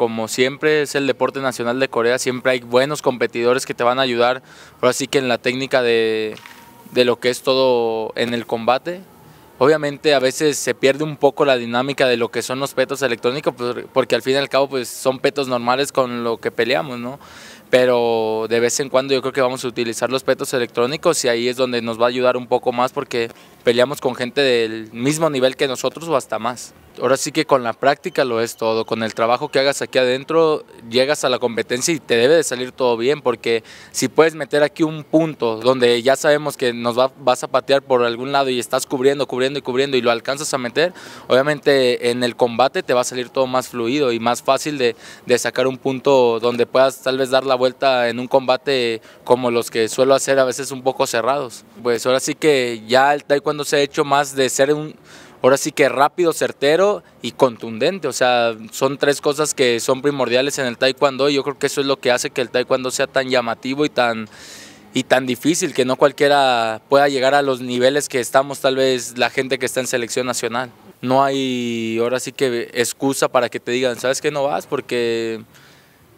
como siempre es el deporte nacional de Corea, siempre hay buenos competidores que te van a ayudar, pero así que en la técnica de, de lo que es todo en el combate. Obviamente a veces se pierde un poco la dinámica de lo que son los petos electrónicos, porque al fin y al cabo pues, son petos normales con lo que peleamos, ¿no? Pero de vez en cuando yo creo que vamos a utilizar los petos electrónicos y ahí es donde nos va a ayudar un poco más porque peleamos con gente del mismo nivel que nosotros o hasta más ahora sí que con la práctica lo es todo, con el trabajo que hagas aquí adentro, llegas a la competencia y te debe de salir todo bien, porque si puedes meter aquí un punto donde ya sabemos que nos va, vas a patear por algún lado y estás cubriendo, cubriendo y cubriendo y lo alcanzas a meter, obviamente en el combate te va a salir todo más fluido y más fácil de, de sacar un punto donde puedas tal vez dar la vuelta en un combate como los que suelo hacer a veces un poco cerrados. Pues ahora sí que ya el taekwondo se ha hecho más de ser un ahora sí que rápido, certero y contundente. O sea, son tres cosas que son primordiales en el taekwondo y yo creo que eso es lo que hace que el taekwondo sea tan llamativo y tan, y tan difícil, que no cualquiera pueda llegar a los niveles que estamos tal vez la gente que está en selección nacional. No hay ahora sí que excusa para que te digan, ¿sabes que no vas? Porque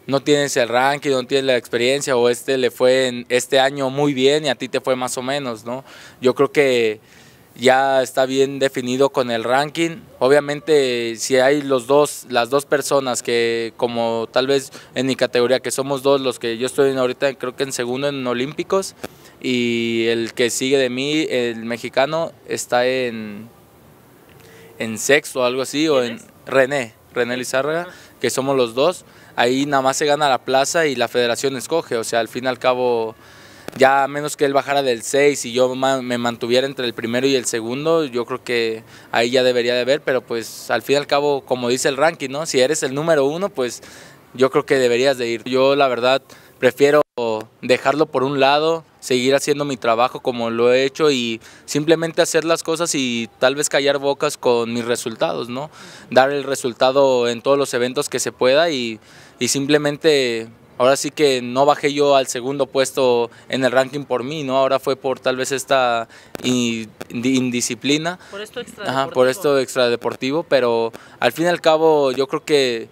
no tienes el ranking, no tienes la experiencia o este le fue este año muy bien y a ti te fue más o menos, ¿no? Yo creo que ya está bien definido con el ranking. Obviamente, si hay los dos, las dos personas que, como tal vez en mi categoría, que somos dos, los que yo estoy ahorita, creo que en segundo en Olímpicos, y el que sigue de mí, el mexicano, está en, en sexto o algo así, o en René, René Lizárraga, que somos los dos. Ahí nada más se gana la plaza y la federación escoge, o sea, al fin y al cabo ya menos que él bajara del 6 y yo me mantuviera entre el primero y el segundo, yo creo que ahí ya debería de ver, pero pues al fin y al cabo, como dice el ranking, ¿no? Si eres el número uno, pues yo creo que deberías de ir. Yo la verdad prefiero dejarlo por un lado, seguir haciendo mi trabajo como lo he hecho y simplemente hacer las cosas y tal vez callar bocas con mis resultados, ¿no? Dar el resultado en todos los eventos que se pueda y simplemente ahora sí que no bajé yo al segundo puesto en el ranking por mí, ¿no? Ahora fue por tal vez esta indisciplina. Por esto extradeportivo. Ajá, por esto extradeportivo, pero al fin y al cabo yo creo que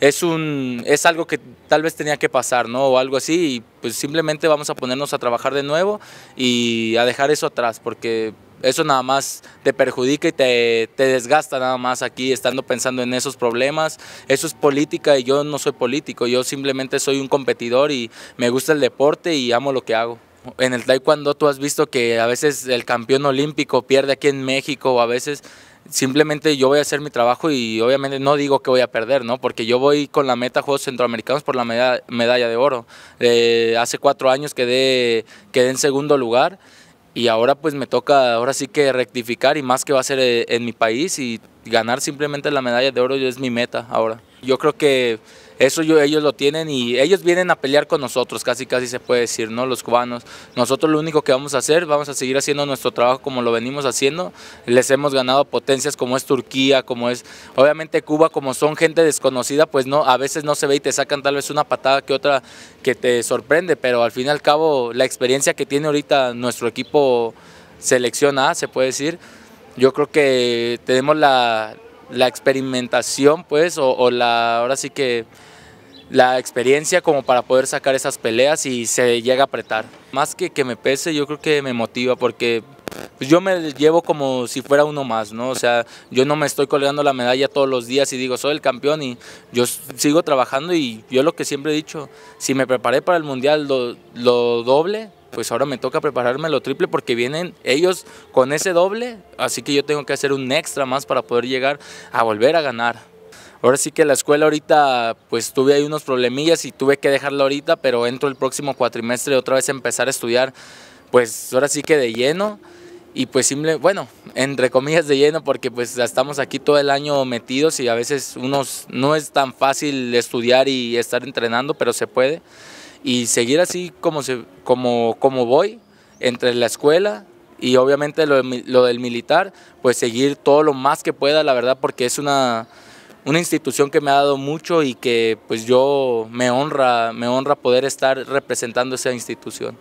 es, un, es algo que tal vez tenía que pasar, ¿no? O algo así, y pues simplemente vamos a ponernos a trabajar de nuevo y a dejar eso atrás, porque eso nada más te perjudica y te, desgasta nada más aquí estando pensando en esos problemas. Eso es política y yo no soy político, yo simplemente soy un competidor y me gusta el deporte y amo lo que hago. En el taekwondo tú has visto que a veces el campeón olímpico pierde aquí en México o a veces simplemente yo voy a hacer mi trabajo y obviamente no digo que voy a perder, ¿no? Porque yo voy con la meta Juegos Centroamericanos por la medalla, de oro. Eh, hace cuatro años quedé, quedé en segundo lugar y ahora pues me toca ahora sí que rectificar y más que va a ser eh, en mi país y ganar simplemente la medalla de oro es mi meta ahora. Yo creo que eso ellos lo tienen y ellos vienen a pelear con nosotros, casi casi se puede decir, ¿no? Los cubanos. Nosotros lo único que vamos a hacer, vamos a seguir haciendo nuestro trabajo como lo venimos haciendo. Les hemos ganado potencias como es Turquía, como es, obviamente Cuba, como son gente desconocida, pues no, a veces no se ve y te sacan tal vez una patada que otra que te sorprende, pero al fin y al cabo la experiencia que tiene ahorita nuestro equipo selecciona se puede decir, yo creo que tenemos la, la experimentación, pues, o, la, ahora sí que la experiencia como para poder sacar esas peleas y se llega a apretar. Más que que me pese, yo creo que me motiva porque pues, yo me llevo como si fuera uno más, ¿no? O sea, yo no me estoy colgando la medalla todos los días y digo, soy el campeón y yo sigo trabajando y yo lo que siempre he dicho, si me preparé para el mundial lo doble, pues ahora me toca prepararme lo triple porque vienen ellos con ese doble, así que yo tengo que hacer un extra más para poder llegar a volver a ganar. Ahora sí que la escuela ahorita, pues tuve ahí unos problemillas y tuve que dejarla ahorita, pero entro el próximo cuatrimestre otra vez a empezar a estudiar, pues ahora sí que de lleno y pues simple, bueno, entre comillas de lleno porque pues estamos aquí todo el año metidos y a veces unos no es tan fácil estudiar y estar entrenando, pero se puede y seguir así como, se, como, como voy, entre la escuela y obviamente lo, del militar, pues seguir todo lo más que pueda, la verdad, porque es una, institución que me ha dado mucho y que pues yo me honra, me honra poder estar representando esa institución.